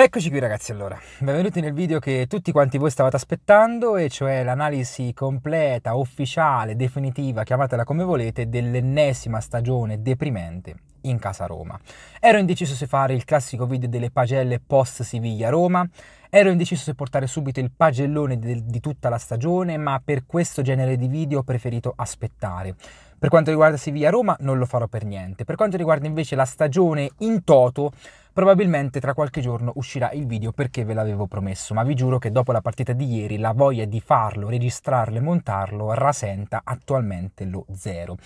Eccoci qui ragazzi allora, benvenuti nel video che tutti quanti voi stavate aspettando e cioè l'analisi completa, ufficiale, definitiva, chiamatela come volete, dell'ennesima stagione deprimente in casa Roma. Ero indeciso se fare il classico video delle pagelle post Siviglia Roma, ero indeciso se portare subito il pagellone di tutta la stagione, ma per questo genere di video ho preferito aspettare per quanto riguarda Siviglia Roma non lo farò per niente. Per quanto riguarda invece la stagione in toto, probabilmente tra qualche giorno uscirà il video perché ve l'avevo promesso, ma vi giuro che dopo la partita di ieri la voglia di farlo, registrarlo e montarlo rasenta attualmente lo zero.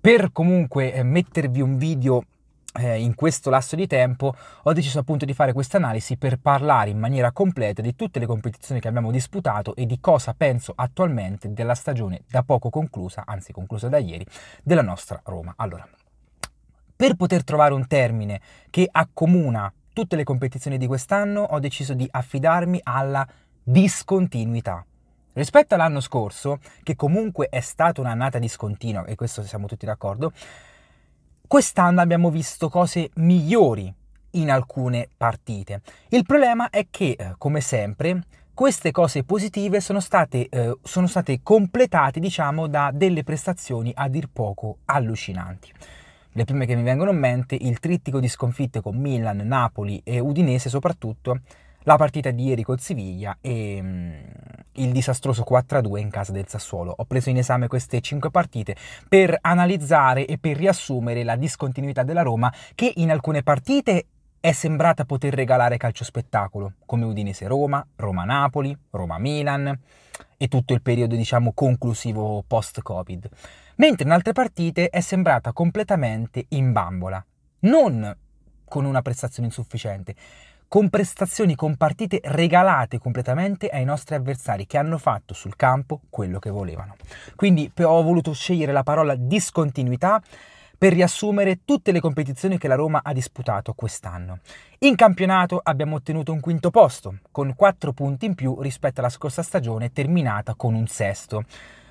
Per comunque eh, mettervi un video eh, in questo lasso di tempo ho deciso appunto di fare questa analisi per parlare in maniera completa di tutte le competizioni che abbiamo disputato e di cosa penso attualmente della stagione da poco conclusa, anzi conclusa da ieri, della nostra Roma. Allora, per poter trovare un termine che accomuna tutte le competizioni di quest'anno, ho deciso di affidarmi alla discontinuità. Rispetto all'anno scorso, che comunque è stata un'annata discontinua, e questo siamo tutti d'accordo, Quest'anno abbiamo visto cose migliori in alcune partite. Il problema è che, eh, come sempre, queste cose positive sono state, eh, sono state completate, diciamo, da delle prestazioni a dir poco allucinanti. Le prime che mi vengono in mente, il trittico di sconfitte con Milan, Napoli e Udinese soprattutto, la partita di ieri col Siviglia e mm, il disastroso 4-2 in casa del Sassuolo. Ho preso in esame queste 5 partite per analizzare e per riassumere la discontinuità della Roma che in alcune partite è sembrata poter regalare calcio spettacolo, come Udinese Roma, Roma Napoli, Roma Milan e tutto il periodo diciamo conclusivo post-Covid. Mentre in altre partite è sembrata completamente in bambola, non con una prestazione insufficiente, con prestazioni, con partite regalate completamente ai nostri avversari che hanno fatto sul campo quello che volevano. Quindi ho voluto scegliere la parola discontinuità per riassumere tutte le competizioni che la Roma ha disputato quest'anno. In campionato abbiamo ottenuto un quinto posto, con 4 punti in più rispetto alla scorsa stagione terminata con un sesto.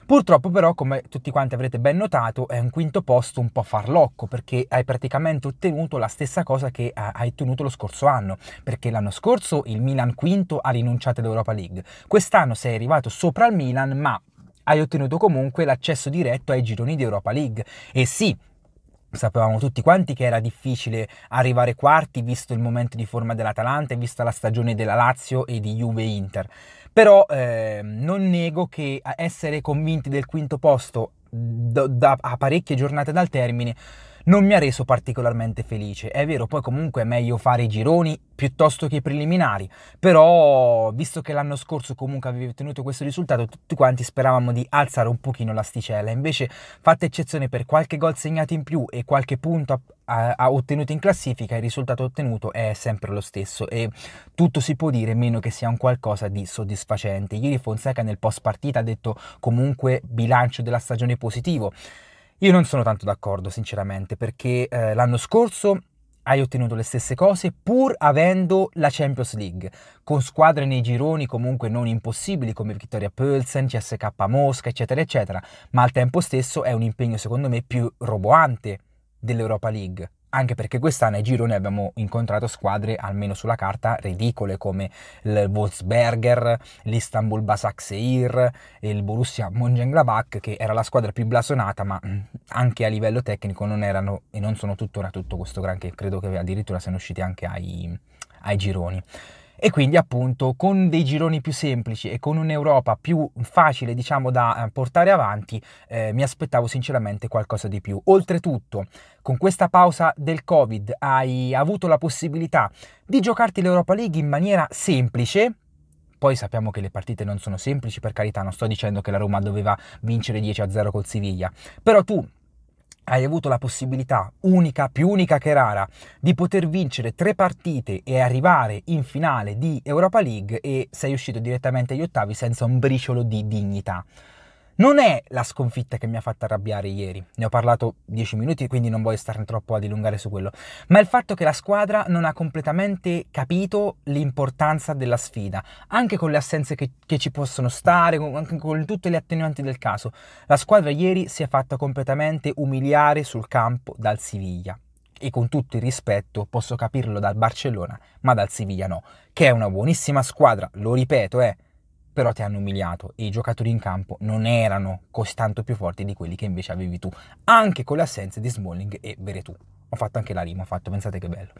Purtroppo però, come tutti quanti avrete ben notato, è un quinto posto un po' farlocco perché hai praticamente ottenuto la stessa cosa che eh, hai ottenuto lo scorso anno, perché l'anno scorso il Milan quinto ha rinunciato all'Europa League. Quest'anno sei arrivato sopra il Milan, ma hai ottenuto comunque l'accesso diretto ai gironi di Europa League. E sì, Sapevamo tutti quanti che era difficile arrivare quarti visto il momento di forma dell'Atalanta e vista la stagione della Lazio e di Juve Inter. Però eh, non nego che essere convinti del quinto posto da, da, a parecchie giornate dal termine non mi ha reso particolarmente felice. È vero, poi comunque è meglio fare i gironi piuttosto che i preliminari, però visto che l'anno scorso comunque avevi ottenuto questo risultato, tutti quanti speravamo di alzare un pochino l'asticella, invece fatta eccezione per qualche gol segnato in più e qualche punto a, a, a ottenuto in classifica, il risultato ottenuto è sempre lo stesso e tutto si può dire meno che sia un qualcosa di soddisfacente. Ieri Fonseca nel post partita ha detto comunque bilancio della stagione positivo. Io non sono tanto d'accordo, sinceramente, perché eh, l'anno scorso hai ottenuto le stesse cose pur avendo la Champions League, con squadre nei gironi comunque non impossibili come Vittoria Pölsen, CSK Mosca, eccetera, eccetera, ma al tempo stesso è un impegno secondo me più roboante dell'Europa League anche perché quest'anno ai gironi abbiamo incontrato squadre, almeno sulla carta, ridicole come il Wolfsberger, l'Istanbul Basakseir, il Borussia Mönchengladbach, che era la squadra più blasonata, ma mm, anche a livello tecnico non erano e non sono tuttora tutto questo granché, credo che addirittura siano usciti anche ai, ai gironi e quindi appunto con dei gironi più semplici e con un'Europa più facile diciamo da eh, portare avanti eh, mi aspettavo sinceramente qualcosa di più. Oltretutto con questa pausa del Covid hai avuto la possibilità di giocarti l'Europa League in maniera semplice, poi sappiamo che le partite non sono semplici, per carità, non sto dicendo che la Roma doveva vincere 10-0 col Siviglia, però tu hai avuto la possibilità unica, più unica che rara, di poter vincere tre partite e arrivare in finale di Europa League e sei uscito direttamente agli ottavi senza un briciolo di dignità. Non è la sconfitta che mi ha fatto arrabbiare ieri, ne ho parlato dieci minuti quindi non voglio starne troppo a dilungare su quello, ma è il fatto che la squadra non ha completamente capito l'importanza della sfida, anche con le assenze che, che ci possono stare, con, anche con tutte le attenuanti del caso. La squadra ieri si è fatta completamente umiliare sul campo dal Siviglia e con tutto il rispetto posso capirlo dal Barcellona, ma dal Siviglia no, che è una buonissima squadra, lo ripeto, eh però ti hanno umiliato e i giocatori in campo non erano così tanto più forti di quelli che invece avevi tu, anche con le assenze di Smalling e Beretù. Ho fatto anche la rima, ho fatto, pensate che bello.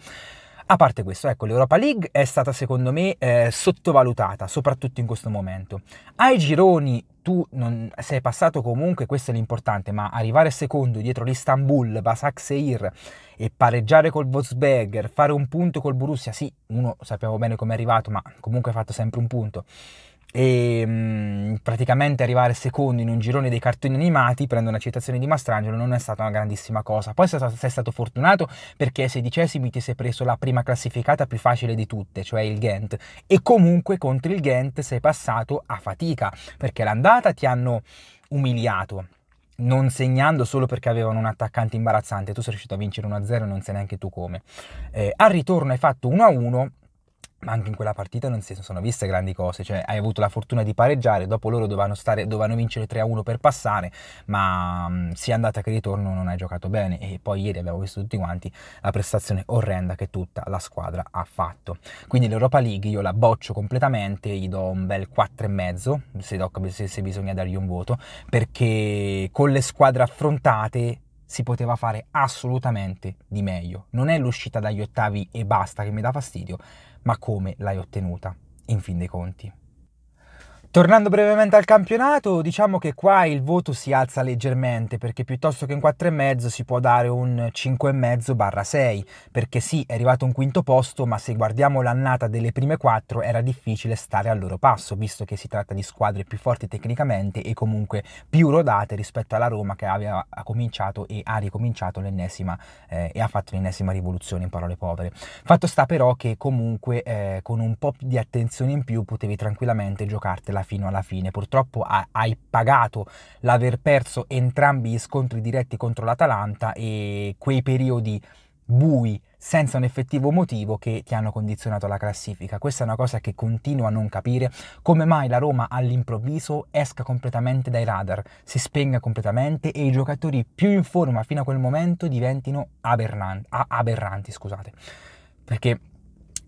A parte questo, ecco, l'Europa League è stata secondo me eh, sottovalutata, soprattutto in questo momento. Ai gironi tu non, sei passato comunque, questo è l'importante, ma arrivare secondo dietro l'Istanbul, Basak Seir e pareggiare col Wolfsberger, fare un punto col Borussia, sì, uno sappiamo bene come è arrivato, ma comunque ha fatto sempre un punto e mh, mm, praticamente arrivare secondo in un girone dei cartoni animati, prendo una citazione di Mastrangelo, non è stata una grandissima cosa. Poi sei stato, sei stato fortunato perché ai sedicesimi ti sei preso la prima classificata più facile di tutte, cioè il Ghent, e comunque contro il Ghent sei passato a fatica perché l'andata ti hanno umiliato non segnando solo perché avevano un attaccante imbarazzante, tu sei riuscito a vincere 1-0 non sai neanche tu come. Eh, al ritorno hai fatto 1-1 ma anche in quella partita non si sono viste grandi cose, cioè hai avuto la fortuna di pareggiare, dopo loro dovevano, stare, dovevano vincere 3-1 per passare, ma mh, mm, sia andata che ritorno non hai giocato bene e poi ieri abbiamo visto tutti quanti la prestazione orrenda che tutta la squadra ha fatto. Quindi l'Europa League io la boccio completamente, gli do un bel 4,5 se, do, se, se bisogna dargli un voto, perché con le squadre affrontate si poteva fare assolutamente di meglio. Non è l'uscita dagli ottavi e basta che mi dà fastidio, ma come l'hai ottenuta, in fin dei conti. Tornando brevemente al campionato, diciamo che qua il voto si alza leggermente perché piuttosto che un 4,5 si può dare un 5,5-6 perché sì, è arrivato un quinto posto, ma se guardiamo l'annata delle prime quattro era difficile stare al loro passo, visto che si tratta di squadre più forti tecnicamente e comunque più rodate rispetto alla Roma che aveva cominciato e ha ricominciato l'ennesima eh, e ha fatto l'ennesima rivoluzione in parole povere. Fatto sta però che comunque eh, con un po' di attenzione in più potevi tranquillamente giocartela fino alla fine. Purtroppo hai pagato l'aver perso entrambi gli scontri diretti contro l'Atalanta e quei periodi bui senza un effettivo motivo che ti hanno condizionato la classifica. Questa è una cosa che continuo a non capire, come mai la Roma all'improvviso esca completamente dai radar, si spenga completamente e i giocatori più in forma fino a quel momento diventino aberranti, aberranti scusate. Perché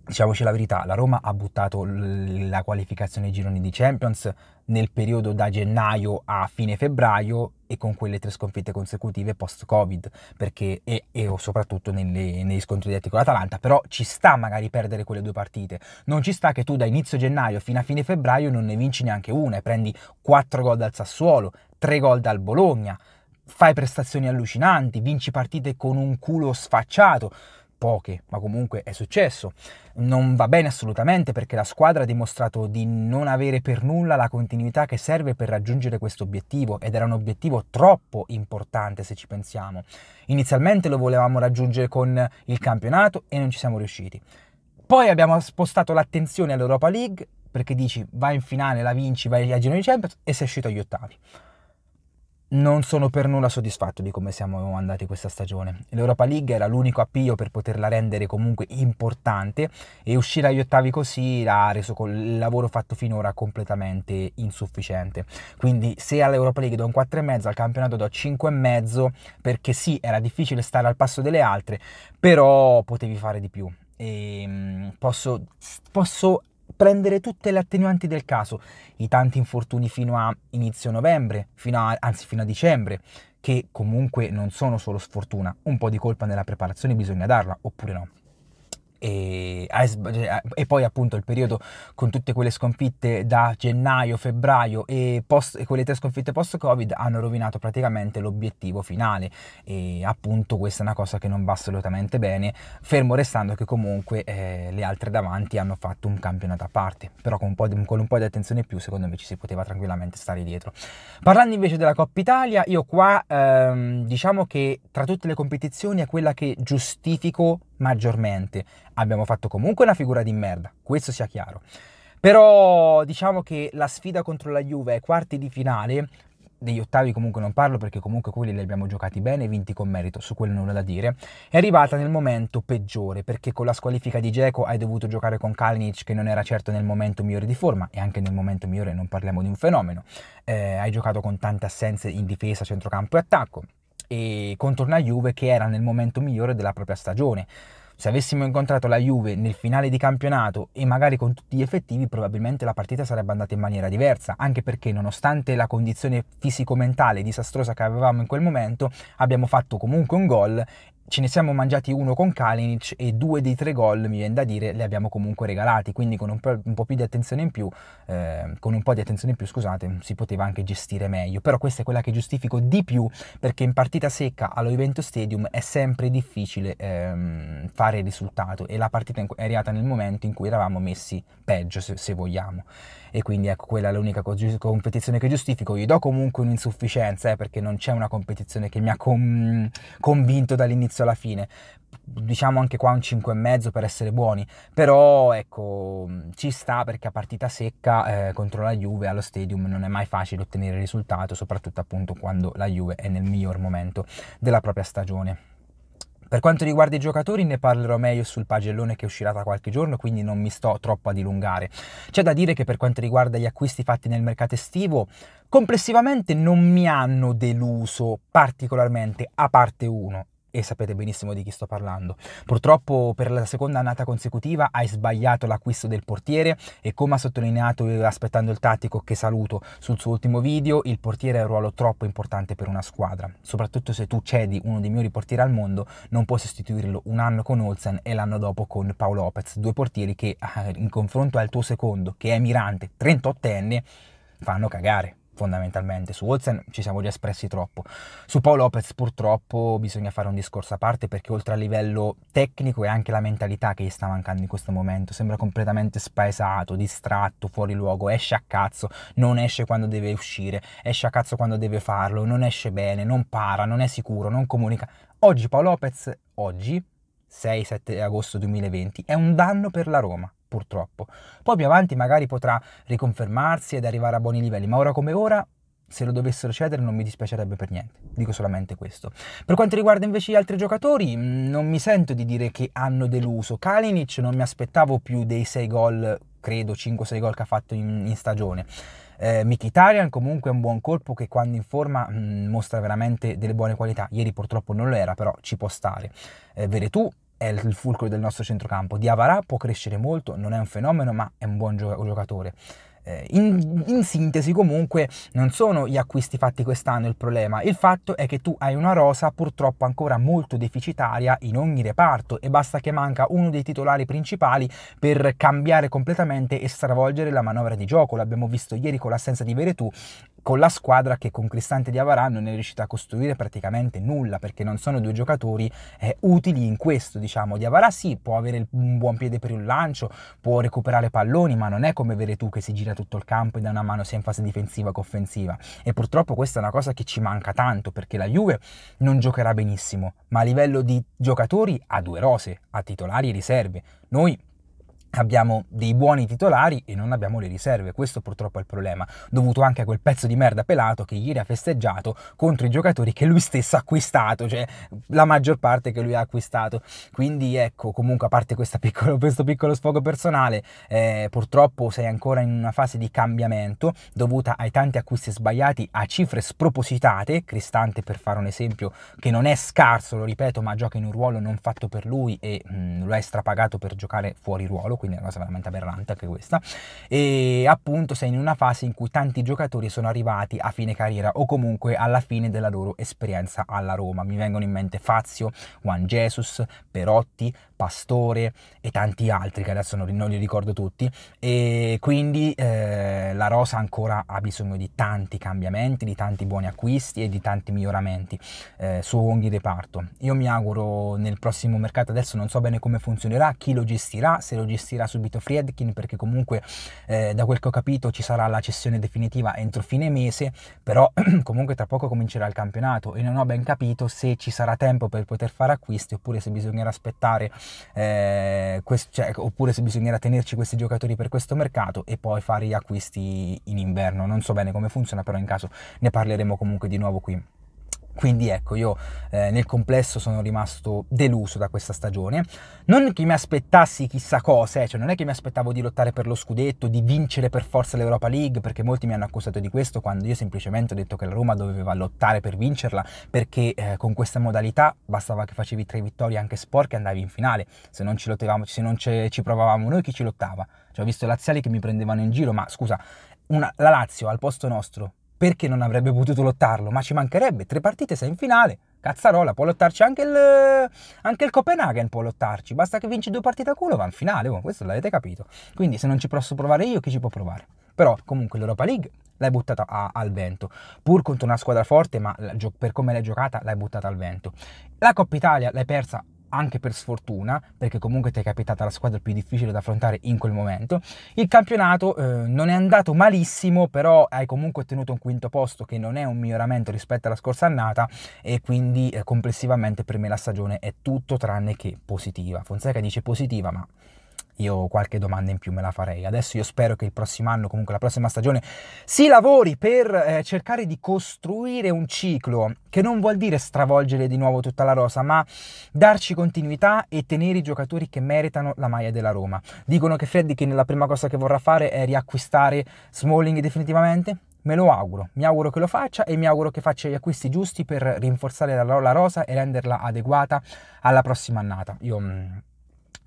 diciamoci la verità, la Roma ha buttato la qualificazione ai gironi di Champions nel periodo da gennaio a fine febbraio e con quelle tre sconfitte consecutive post-Covid, perché, e, e soprattutto nelle, negli scontri diretti con l'Atalanta, però ci sta magari perdere quelle due partite, non ci sta che tu da inizio gennaio fino a fine febbraio non ne vinci neanche una e prendi 4 gol dal Sassuolo, 3 gol dal Bologna, fai prestazioni allucinanti, vinci partite con un culo sfacciato poche, ma comunque è successo. Non va bene assolutamente perché la squadra ha dimostrato di non avere per nulla la continuità che serve per raggiungere questo obiettivo ed era un obiettivo troppo importante se ci pensiamo. Inizialmente lo volevamo raggiungere con il campionato e non ci siamo riusciti. Poi abbiamo spostato l'attenzione all'Europa League perché dici vai in finale, la vinci, vai a Giro di Champions e sei uscito agli ottavi non sono per nulla soddisfatto di come siamo andati questa stagione. L'Europa League era l'unico appiglio per poterla rendere comunque importante e uscire agli ottavi così ha reso il lavoro fatto finora completamente insufficiente. Quindi se all'Europa League do un 4,5, al campionato do 5,5 perché sì, era difficile stare al passo delle altre, però potevi fare di più. E ehm, posso, posso prendere tutte le attenuanti del caso, i tanti infortuni fino a inizio novembre, fino a, anzi fino a dicembre, che comunque non sono solo sfortuna, un po' di colpa nella preparazione bisogna darla, oppure no e, cioè, e, poi appunto il periodo con tutte quelle sconfitte da gennaio, febbraio e, post, e quelle tre sconfitte post covid hanno rovinato praticamente l'obiettivo finale e appunto questa è una cosa che non va assolutamente bene fermo restando che comunque eh, le altre davanti hanno fatto un campionato a parte però con un, po di, con un po' di attenzione in più secondo me ci si poteva tranquillamente stare dietro parlando invece della Coppa Italia io qua ehm, diciamo che tra tutte le competizioni è quella che giustifico maggiormente. Abbiamo fatto comunque una figura di merda, questo sia chiaro. Però diciamo che la sfida contro la Juve ai quarti di finale, degli ottavi comunque non parlo perché comunque quelli li abbiamo giocati bene e vinti con merito, su quello nulla da dire, è arrivata nel momento peggiore perché con la squalifica di Geco hai dovuto giocare con Kalinic che non era certo nel momento migliore di forma e anche nel momento migliore non parliamo di un fenomeno, eh, hai giocato con tante assenze in difesa, centrocampo e attacco e contro una Juve che era nel momento migliore della propria stagione. Se avessimo incontrato la Juve nel finale di campionato e magari con tutti gli effettivi, probabilmente la partita sarebbe andata in maniera diversa, anche perché nonostante la condizione fisico-mentale disastrosa che avevamo in quel momento, abbiamo fatto comunque un gol ce ne siamo mangiati uno con Kalinic e due dei tre gol, mi viene da dire, li abbiamo comunque regalati, quindi con un po', un po più di attenzione in più, eh, con un po' di attenzione in più, scusate, si poteva anche gestire meglio, però questa è quella che giustifico di più perché in partita secca allo Juventus Stadium è sempre difficile ehm, fare il risultato e la partita è arrivata nel momento in cui eravamo messi peggio, se, se vogliamo, e quindi ecco quella è l'unica co- competizione che giustifico, gli do comunque un'insufficienza eh, perché non c'è una competizione che mi ha com- convinto dall'inizio all'inizio alla fine diciamo anche qua un 5,5 per essere buoni, però ecco ci sta perché a partita secca eh, contro la Juve allo stadium non è mai facile ottenere il risultato, soprattutto appunto quando la Juve è nel miglior momento della propria stagione. Per quanto riguarda i giocatori ne parlerò meglio sul pagellone che uscirà tra qualche giorno, quindi non mi sto troppo a dilungare. C'è da dire che per quanto riguarda gli acquisti fatti nel mercato estivo, complessivamente non mi hanno deluso particolarmente, a parte uno e sapete benissimo di chi sto parlando. Purtroppo per la seconda annata consecutiva hai sbagliato l'acquisto del portiere e come ha sottolineato eh, aspettando il tattico che saluto sul suo ultimo video, il portiere è un ruolo troppo importante per una squadra, soprattutto se tu cedi uno dei migliori portieri al mondo, non puoi sostituirlo un anno con Olsen e l'anno dopo con Paolo Lopez, due portieri che eh, in confronto al tuo secondo, che è Mirante, 38enne, fanno cagare fondamentalmente. Su Olsen ci siamo già espressi troppo. Su Paolo Lopez purtroppo bisogna fare un discorso a parte perché oltre a livello tecnico è anche la mentalità che gli sta mancando in questo momento. Sembra completamente spaesato, distratto, fuori luogo, esce a cazzo, non esce quando deve uscire, esce a cazzo quando deve farlo, non esce bene, non para, non è sicuro, non comunica. Oggi Paolo Lopez, oggi 6-7 agosto 2020, è un danno per la Roma purtroppo. Poi più avanti magari potrà riconfermarsi ed arrivare a buoni livelli, ma ora come ora se lo dovessero cedere non mi dispiacerebbe per niente, dico solamente questo. Per quanto riguarda invece gli altri giocatori, mm, non mi sento di dire che hanno deluso. Kalinic non mi aspettavo più dei 6 gol, credo 5-6 gol che ha fatto in, in stagione. Eh, Mkhitaryan comunque è un buon colpo che quando in forma mh, mm, mostra veramente delle buone qualità. Ieri purtroppo non lo era, però ci può stare. Eh, Veretù è il fulcro del nostro centrocampo. Di Avarà può crescere molto, non è un fenomeno, ma è un buon giocatore. Eh, in, in, sintesi comunque non sono gli acquisti fatti quest'anno il problema, il fatto è che tu hai una rosa purtroppo ancora molto deficitaria in ogni reparto e basta che manca uno dei titolari principali per cambiare completamente e stravolgere la manovra di gioco, l'abbiamo visto ieri con l'assenza di Veretù con la squadra che con Cristante di Avarà non è riuscita a costruire praticamente nulla perché non sono due giocatori eh, utili in questo diciamo di Avarà sì può avere un buon piede per il lancio può recuperare palloni ma non è come Veretù che si gira gira tutto il campo e dà una mano sia in fase difensiva che offensiva. E purtroppo questa è una cosa che ci manca tanto perché la Juve non giocherà benissimo, ma a livello di giocatori ha due rose, ha titolari e riserve. Noi abbiamo dei buoni titolari e non abbiamo le riserve, questo purtroppo è il problema, dovuto anche a quel pezzo di merda pelato che ieri ha festeggiato contro i giocatori che lui stesso ha acquistato, cioè la maggior parte che lui ha acquistato, quindi ecco comunque a parte piccolo, questo piccolo sfogo personale, eh, purtroppo sei ancora in una fase di cambiamento dovuta ai tanti acquisti sbagliati a cifre spropositate, Cristante per fare un esempio che non è scarso, lo ripeto, ma gioca in un ruolo non fatto per lui e mh, mm, lo è strapagato per giocare fuori ruolo, quindi è una cosa veramente aberrante anche questa, e appunto sei in una fase in cui tanti giocatori sono arrivati a fine carriera o comunque alla fine della loro esperienza alla Roma, mi vengono in mente Fazio, Juan Jesus, Perotti, Pastore e tanti altri che adesso non, li ricordo tutti, e quindi... Eh, la rosa ancora ha bisogno di tanti cambiamenti, di tanti buoni acquisti e di tanti miglioramenti eh, su ogni reparto. Io mi auguro nel prossimo mercato, adesso non so bene come funzionerà, chi lo gestirà, se lo gestirà subito Friedkin, perché comunque eh, da quel che ho capito ci sarà la cessione definitiva entro fine mese, però comunque tra poco comincerà il campionato e non ho ben capito se ci sarà tempo per poter fare acquisti oppure se bisognerà aspettare, eh, quest- cioè, oppure se bisognerà tenerci questi giocatori per questo mercato e poi fare gli acquisti in inverno, non so bene come funziona, però in caso ne parleremo comunque di nuovo qui quindi ecco, io eh, nel complesso sono rimasto deluso da questa stagione. Non che mi aspettassi chissà cosa, eh, cioè non è che mi aspettavo di lottare per lo scudetto, di vincere per forza l'Europa League, perché molti mi hanno accusato di questo quando io semplicemente ho detto che la Roma doveva lottare per vincerla, perché eh, con questa modalità bastava che facevi tre vittorie anche sporche e andavi in finale. Se non ci lottavamo, se non ci, ci provavamo noi, chi ci lottava? Cioè ho visto laziali che mi prendevano in giro, ma scusa, una, la Lazio al posto nostro perché non avrebbe potuto lottarlo? Ma ci mancherebbe, tre partite, sei in finale. Cazzarola può lottarci anche il, anche il Copenaghen può lottarci, basta che vinci due partite a culo va in finale, oh, questo l'avete capito. Quindi se non ci posso provare io, chi ci può provare? Però comunque l'Europa League l'hai buttata a, al vento, pur contro una squadra forte, ma la, per come l'hai giocata l'hai buttata al vento. La Coppa Italia l'hai persa anche per sfortuna, perché comunque ti è capitata la squadra più difficile da affrontare in quel momento. Il campionato eh, non è andato malissimo, però hai comunque ottenuto un quinto posto che non è un miglioramento rispetto alla scorsa annata e quindi eh, complessivamente per me la stagione è tutto tranne che positiva. Fonseca dice positiva, ma io qualche domanda in più me la farei. Adesso io spero che il prossimo anno, comunque la prossima stagione, si lavori per eh, cercare di costruire un ciclo che non vuol dire stravolgere di nuovo tutta la rosa, ma darci continuità e tenere i giocatori che meritano la maglia della Roma. Dicono che Freddy che la prima cosa che vorrà fare è riacquistare Smalling definitivamente? Me lo auguro, mi auguro che lo faccia e mi auguro che faccia gli acquisti giusti per rinforzare la, la rosa e renderla adeguata alla prossima annata. Io mm,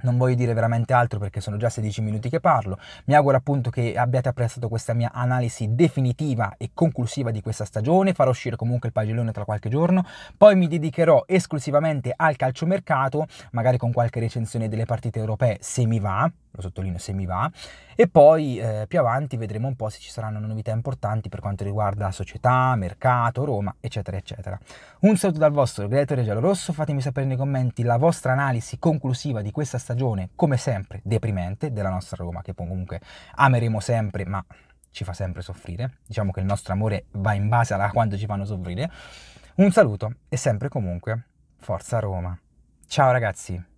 non voglio dire veramente altro perché sono già 16 minuti che parlo. Mi auguro appunto che abbiate apprezzato questa mia analisi definitiva e conclusiva di questa stagione. Farò uscire comunque il pagellone tra qualche giorno. Poi mi dedicherò esclusivamente al calciomercato, magari con qualche recensione delle partite europee se mi va lo sottolineo se mi va, e poi eh, più avanti vedremo un po' se ci saranno novità importanti per quanto riguarda società, mercato, Roma, eccetera, eccetera. Un saluto dal vostro Gregorio Giallo Rosso, fatemi sapere nei commenti la vostra analisi conclusiva di questa stagione, come sempre deprimente, della nostra Roma, che comunque ameremo sempre, ma ci fa sempre soffrire. Diciamo che il nostro amore va in base a quanto ci fanno soffrire. Un saluto e sempre comunque, forza Roma. Ciao ragazzi!